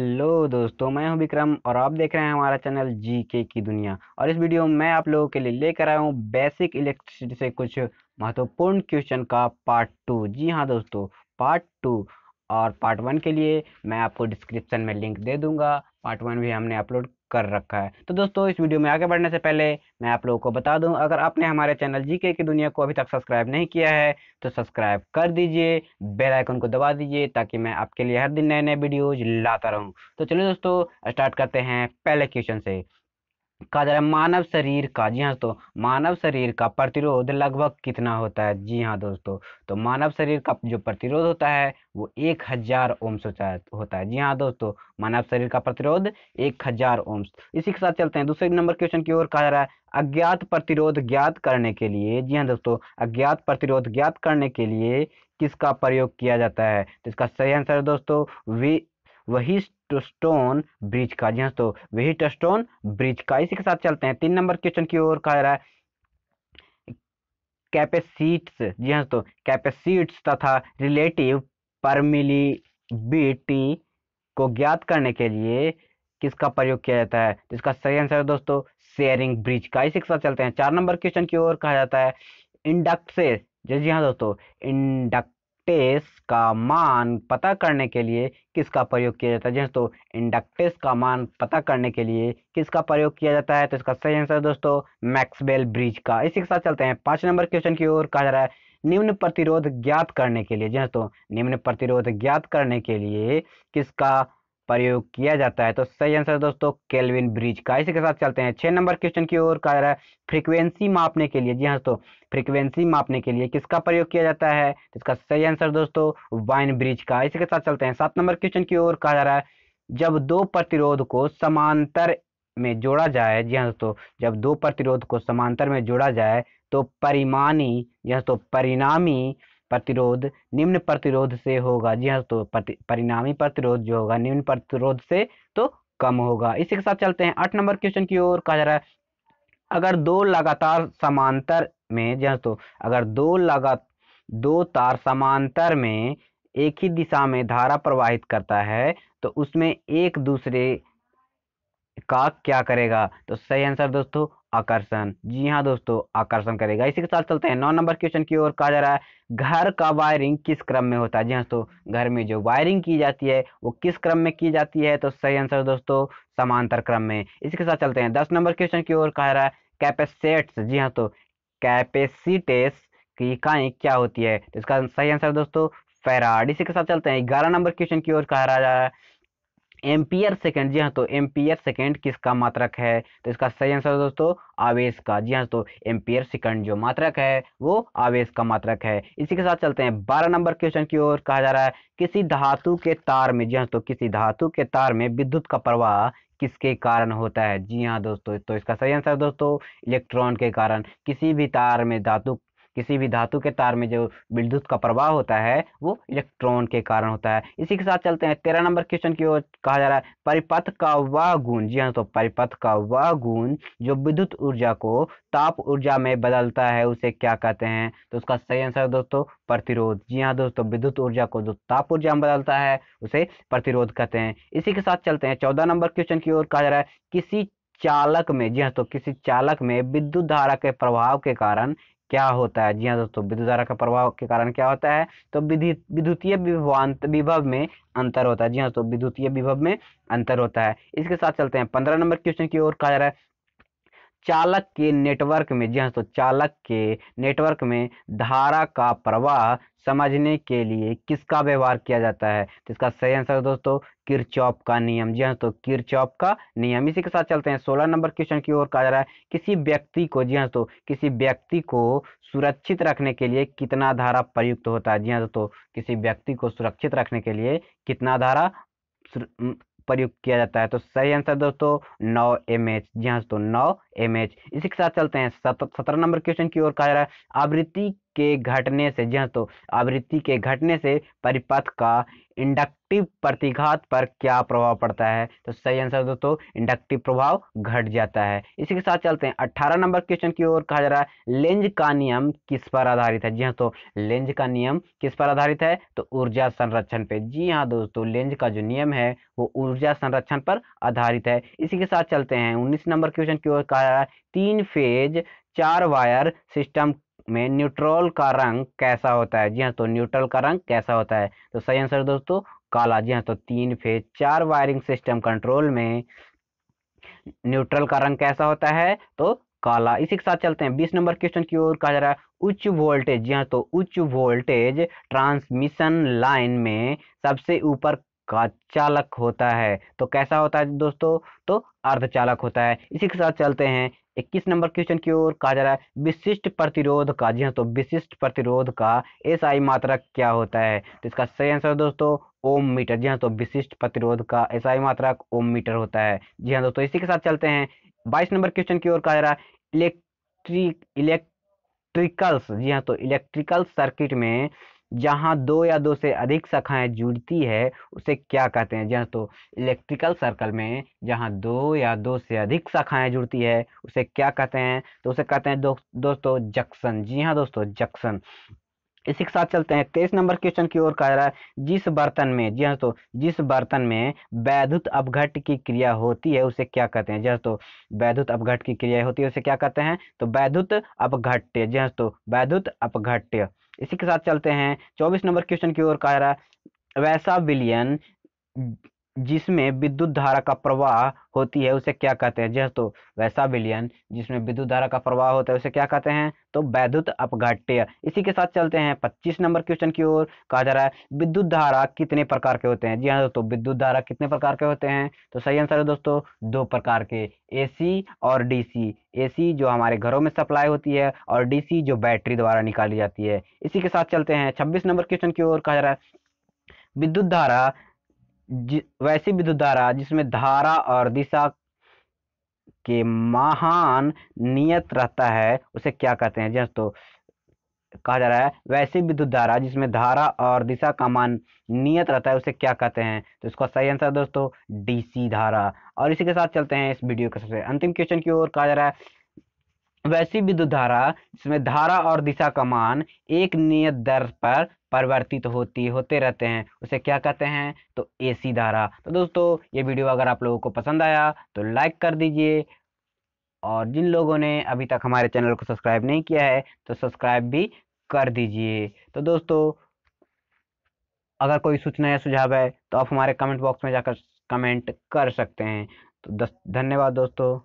hello दोस्तों मैं हूं विक्रम और आप देख रहे हैं हमारा चैनल जीके की दुनिया और इस वीडियो में मैं आप लोगों के लिए लेकर आया हूं बेसिक इलेक्ट्रिसिटी से कुछ महत्वपूर्ण क्वेश्चन का पार्ट टू जी हां दोस्तों पार्ट टू और पार्ट वन के लिए मैं आपको डिस्क्रिप्शन में लिंक दे दूंगा पार्ट वन भी हमने अपलोड कर रखा है तो दोस्तों इस वीडियो में आगे बढ़ने से पहले मैं आप लोगों को बता दूं अगर आपने हमारे चैनल जीके की दुनिया को अभी तक सब्सक्राइब नहीं किया है तो सब्सक्राइब कर दीजिए बेल आइकन को दबा दीजिए ताकि मैं आपके लिए हर दिन नए नए वीडियोज लाता रहूँ तो चलिए दोस्तों स्टार्ट करते हैं पहले क्वेश्चन से कहा जा रहा है मानव शरीर का जी हाँ दोस्तों मानव शरीर का प्रतिरोध लगभग कितना होता है जी हाँ दोस्तों तो मानव शरीर का जो प्रतिरोध होता है वो एक हजार ओम्स होता है जी हाँ दोस्तों मानव शरीर का प्रतिरोध एक हजार ओम्स इसी के साथ चलते हैं दूसरे नंबर क्वेश्चन की ओर कहा जा रहा है अज्ञात प्रतिरोध ज्ञात करने के लिए जी हाँ दोस्तों अज्ञात प्रतिरोध ज्ञात करने के लिए किसका प्रयोग किया जाता है तो इसका सही आंसर है दोस्तों वी वही टस्टोन ब्रिज का जी हाँ तो वही टस्टोन ब्रिज का इसी के साथ चलते हैं तीन नंबर क्वेश्चन की ओर कह रहा है कैपेसिट्स जी हाँ दोस्तों कैपेसिट्स तथा रिलेटिव परमिलिबिटी को ज्ञात करने के लिए किसका प्रयोग किया जाता है तो इसका सही आंसर है दोस्तों शेयरिंग ब्रिज का इसी के साथ चलते हैं चार नंबर क्वेश्चन की ओर कहा जाता है इंडक्ट से जी हाँ दोस्तों इंडक्ट इंडक्टेस का मान पता करने के लिए किसका प्रयोग किया जाता है दोस्तों इंडक्टेस का मान पता करने के लिए किसका प्रयोग किया जाता है तो इसका सही आंसर दोस्तों मैक्सवेल ब्रिज का इसी के साथ चलते हैं पांच नंबर क्वेश्चन की ओर कहा जा रहा है निम्न प्रतिरोध ज्ञात करने के लिए जी दोस्तों निम्न प्रतिरोध ज्ञात करने के लिए किसका प्रयोग किया जाता है तो सही आंसर दोस्तों केल्विन ब्रिज का इसी के साथ चलते हैं छह नंबर क्वेश्चन की ओर कह रहा है फ्रीक्वेंसी मापने के लिए जी हाँ दोस्तों फ्रीक्वेंसी मापने के लिए किसका प्रयोग किया जाता है तो इसका सही आंसर दोस्तों वाइन ब्रिज का इसी के साथ चलते हैं सात नंबर क्वेश्चन की ओर कहा जा रहा है जब दो प्रतिरोध को समांतर में जोड़ा जाए जी हाँ दोस्तों जब दो प्रतिरोध को समांतर में जोड़ा जाए तो परिमाणी यह हाँ तो परिणामी प्रतिरोध निम्न प्रतिरोध से होगा जी हाँ तो परिणामी प्रतिरोध जो होगा निम्न प्रतिरोध से तो कम होगा इसी के साथ चलते हैं आठ नंबर क्वेश्चन की ओर कहा जा रहा है अगर दो लगातार समांतर में जी हाँ तो अगर दो लगा दो तार समांतर में एक ही दिशा में धारा प्रवाहित करता है तो उसमें एक दूसरे का क्या करेगा तो सही आंसर दोस्तों आकर्षण जी हाँ दोस्तों आकर्षण करेगा इसी के साथ चलते हैं नौ नंबर क्वेश्चन की ओर कहा जा रहा है घर का वायरिंग किस क्रम में होता है जी हाँ दोस्तों घर में जो वायरिंग की जाती है वो किस क्रम में की जाती है तो सही आंसर दोस्तों समांतर क्रम में इसी के साथ चलते हैं दस नंबर क्वेश्चन की ओर कहा जा रहा है कैपेसेट्स जी हाँ तो कैपेसिटेस की इकाई क्या होती है तो इसका सही आंसर दोस्तों फेराड इसी के साथ चलते हैं ग्यारह नंबर क्वेश्चन की ओर कहा जा रहा है एम्पियर सेकेंड जी हाँ तो एम्पियर सेकेंड किसका मात्रक है तो इसका सही आंसर दोस्तों आवेश का जी हाँ तो एम्पियर सेकेंड जो मात्रक है वो आवेश का मात्रक है इसी के साथ चलते हैं बारह नंबर क्वेश्चन की ओर कहा जा रहा है किसी धातु के तार में जी हाँ तो किसी धातु के तार में विद्युत का प्रवाह किसके कारण होता है जी हाँ दोस्तों तो इसका सही आंसर दोस्तों इलेक्ट्रॉन के कारण किसी भी तार में धातु किसी भी धातु के तार में जो विद्युत का प्रवाह होता है वो इलेक्ट्रॉन के कारण होता है इसी के साथ चलते हैं तेरह नंबर क्वेश्चन की ओर कहा जा रहा है परिपथ का वह गुण जी हाँ तो परिपथ का वह गुण जो विद्युत ऊर्जा को ताप ऊर्जा में बदलता है उसे क्या कहते हैं तो उसका सही आंसर दोस्तों प्रतिरोध जी हाँ दोस्तों विद्युत ऊर्जा को जो ताप ऊर्जा में बदलता है उसे प्रतिरोध कहते हैं इसी के साथ चलते हैं चौदह नंबर क्वेश्चन की ओर कहा जा रहा है किसी चालक में जी हाँ तो किसी चालक में विद्युत धारा के प्रभाव के कारण क्या होता है जी हाँ दोस्तों विद्युत धारा का प्रभाव के कारण क्या होता है तो विद्युतीय विभव में अंतर होता है जी हाँ दोस्तों विद्युतीय विभव में अंतर होता है इसके साथ चलते हैं पंद्रह नंबर क्वेश्चन की ओर कहा जा रहा है चालक के नेटवर्क में जी हाँ तो चालक के नेटवर्क में धारा का प्रवाह समझने के लिए किसका व्यवहार किया जाता है तो इसका सही आंसर दोस्तों किरचॉप का नियम जी हाँ तो किरचॉप का नियम इसी के साथ चलते हैं सोलह नंबर क्वेश्चन की ओर कहा जा रहा है किसी व्यक्ति को जी हाँ तो किसी व्यक्ति को सुरक्षित रखने के लिए कितना धारा प्रयुक्त होता है जी हाँ तो किसी व्यक्ति को सुरक्षित रखने के लिए कितना धारा प्रयोग किया जाता है तो सही आंसर दोस्तों नौ एम एच जी हाँ दोस्तों नौ एम एच इसी के साथ चलते हैं सत्रह नंबर क्वेश्चन की ओर कहा जा रहा है आवृत्ति के घटने से जी हाँ दोस्तों आवृत्ति के घटने से परिपथ का इंडक्टिव प्रतिघात पर क्या प्रभाव पड़ता है तो सही आंसर दोस्तों इंडक्टिव प्रभाव घट जाता है इसी के साथ चलते हैं अट्ठारह नंबर क्वेश्चन की ओर कहा जा रहा है लेंज का नियम किस पर आधारित है जी हाँ तो लेंज का नियम किस पर आधारित है तो ऊर्जा संरक्षण पे जी हाँ दोस्तों लेंज का जो नियम है वो ऊर्जा संरक्षण पर आधारित है इसी के साथ चलते हैं उन्नीस नंबर क्वेश्चन की ओर कहा जा रहा है तीन फेज चार वायर सिस्टम में न्यूट्रल का रंग कैसा होता है जी हाँ तो न्यूट्रल का रंग कैसा होता है तो सही आंसर दोस्तों काला जी हाँ तो तीन फेज चार वायरिंग सिस्टम कंट्रोल में न्यूट्रल का रंग कैसा होता है तो काला इसी के साथ चलते हैं बीस नंबर क्वेश्चन की ओर कहा जा रहा है उच्च वोल्टेज जी हाँ तो उच्च वोल्टेज ट्रांसमिशन लाइन में सबसे ऊपर चालक होता है तो कैसा होता है दोस्तों तो अर्धचालक होता है इसी के साथ चलते हैं इक्कीस नंबर क्वेश्चन की ओर कहा जा रहा है विशिष्ट प्रतिरोध का जी हाँ तो विशिष्ट प्रतिरोध का एसआई मात्रक क्या होता है तो इसका सही आंसर दोस्तों ओम मीटर जी हाँ तो विशिष्ट प्रतिरोध का एसआई मात्रक ओम मीटर होता है जी हाँ दोस्तों इसी के साथ चलते हैं बाईस नंबर क्वेश्चन की ओर कहा जा रहा है इलेक्ट्रिक इलेक्ट्रिकल्स जी हाँ तो इलेक्ट्रिकल सर्किट में जहाँ दो या दो से अधिक शाखाएं जुड़ती है उसे क्या कहते हैं जहाँ तो इलेक्ट्रिकल सर्कल में जहाँ दो या दो से अधिक शाखाएं जुड़ती है उसे क्या कहते हैं तो उसे कहते हैं दो, दोस्तों जक्सन जी हाँ दोस्तों जक्सन इसी के साथ चलते हैं तेईस नंबर क्वेश्चन की ओर कह रहा है जिस बर्तन में जी हाँ तो जिस बर्तन में वैद्युत अपघट की क्रिया होती है उसे क्या कहते हैं जी हाँ तो वैद्युत अपघट की क्रिया होती है उसे क्या कहते हैं तो वैद्युत अपघट्य जी हाँ तो वैद्युत अपघट्य इसी के साथ चलते हैं चौबीस नंबर क्वेश्चन की ओर कह रहा है वैसा विलियन जिसमें विद्युत धारा का प्रवाह होती है उसे क्या कहते हैं जैसे तो वैसा विलयन जिसमें विद्युत धारा का प्रवाह होता है उसे क्या कहते हैं तो वैद्युत अपघाट्य इसी के साथ चलते हैं 25 नंबर क्वेश्चन की ओर कहा जा रहा है विद्युत धारा कितने प्रकार के होते हैं जी हाँ दोस्तों विद्युत धारा कितने प्रकार के होते हैं तो सही आंसर है दोस्तों दो प्रकार के सी और ए सी जो हमारे घरों में सप्लाई होती है और डीसी जो बैटरी द्वारा निकाली जाती है इसी के साथ चलते हैं छब्बीस नंबर क्वेश्चन की ओर कहा जा रहा है विद्युत धारा वैसी विद्युत धारा जिसमें धारा और दिशा के महान नियत रहता है उसे क्या कहते हैं जैसे तो कहा जा रहा है वैसी विद्युत धारा जिसमें धारा और दिशा का मान नियत रहता है उसे क्या कहते हैं तो इसका सही आंसर दोस्तों डीसी धारा और इसी के साथ चलते हैं इस वीडियो के सबसे अंतिम क्वेश्चन की ओर कहा जा रहा है वैसी विद्युत धारा जिसमें धारा और दिशा का मान एक नियत दर पर परिवर्तित तो होती होते रहते हैं उसे क्या कहते हैं तो एसी धारा तो दोस्तों ये वीडियो अगर आप लोगों को पसंद आया तो लाइक कर दीजिए और जिन लोगों ने अभी तक हमारे चैनल को सब्सक्राइब नहीं किया है तो सब्सक्राइब भी कर दीजिए तो दोस्तों अगर कोई सूचना या सुझाव है तो आप हमारे कमेंट बॉक्स में जाकर कमेंट कर सकते हैं तो धन्यवाद दोस्तों